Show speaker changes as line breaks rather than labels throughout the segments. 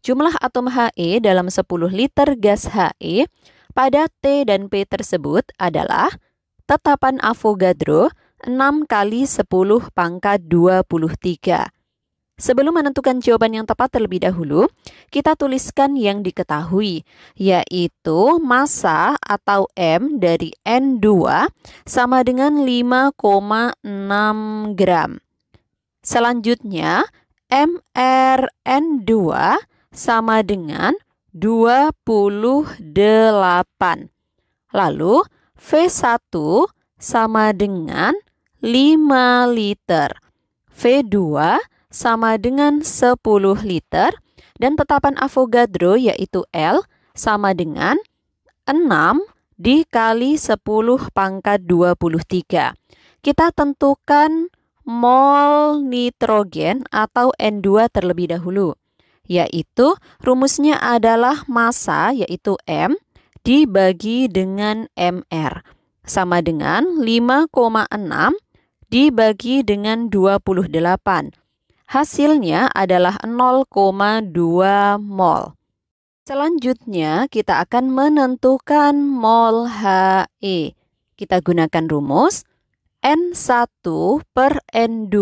Jumlah atom He dalam 10 liter gas He pada T dan P tersebut adalah tetapan Avogadro 6 kali 10 pangkat 23. Sebelum menentukan jawaban yang tepat terlebih dahulu, kita tuliskan yang diketahui, yaitu massa atau M dari N2 sama dengan 5,6 gram. Selanjutnya, MRN2 sama dengan 28. Lalu V1 sama dengan 5 liter. V2 sama dengan 10 liter dan tetapan Avogadro yaitu L sama dengan 6 dikali 10 pangkat 23. Kita tentukan mol nitrogen atau N2 terlebih dahulu yaitu rumusnya adalah massa yaitu M dibagi dengan MR sama dengan 5,6 dibagi dengan 28. Hasilnya adalah 0,2 mol. Selanjutnya kita akan menentukan mol HE. Kita gunakan rumus N1 per N2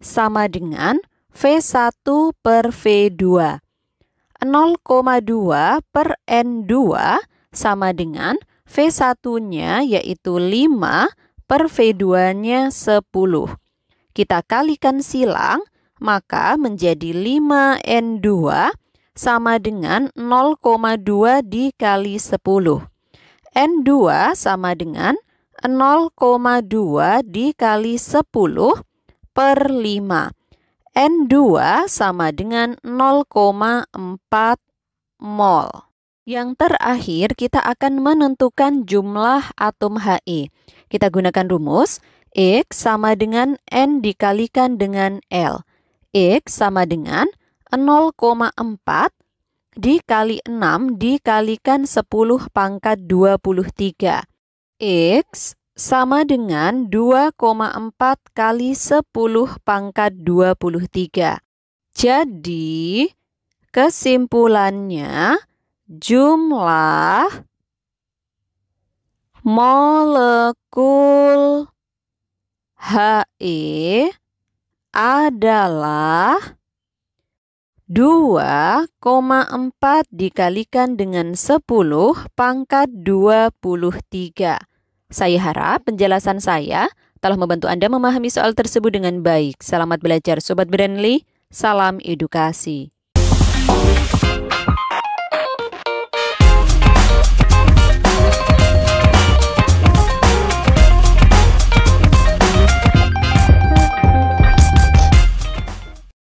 sama dengan V1 per V2. 0,2 per N2 sama dengan V1-nya yaitu 5 per V2-nya 10. Kita kalikan silang, maka menjadi 5N2 sama dengan 0,2 dikali 10. N2 sama dengan 0,2 dikali 10 per 5. N2 sama dengan 0,4 mol. Yang terakhir, kita akan menentukan jumlah atom Hi. Kita gunakan rumus X sama dengan N dikalikan dengan L. X sama dengan 0,4 dikali 6 dikalikan 10 pangkat 23. X sama dengan 2,4 kali 10 pangkat 23. Jadi, kesimpulannya jumlah molekul HE adalah 2,4 dikalikan dengan 10 pangkat 23 saya harap penjelasan saya telah membantu Anda memahami soal tersebut dengan baik. Selamat belajar, Sobat Brandly. Salam edukasi.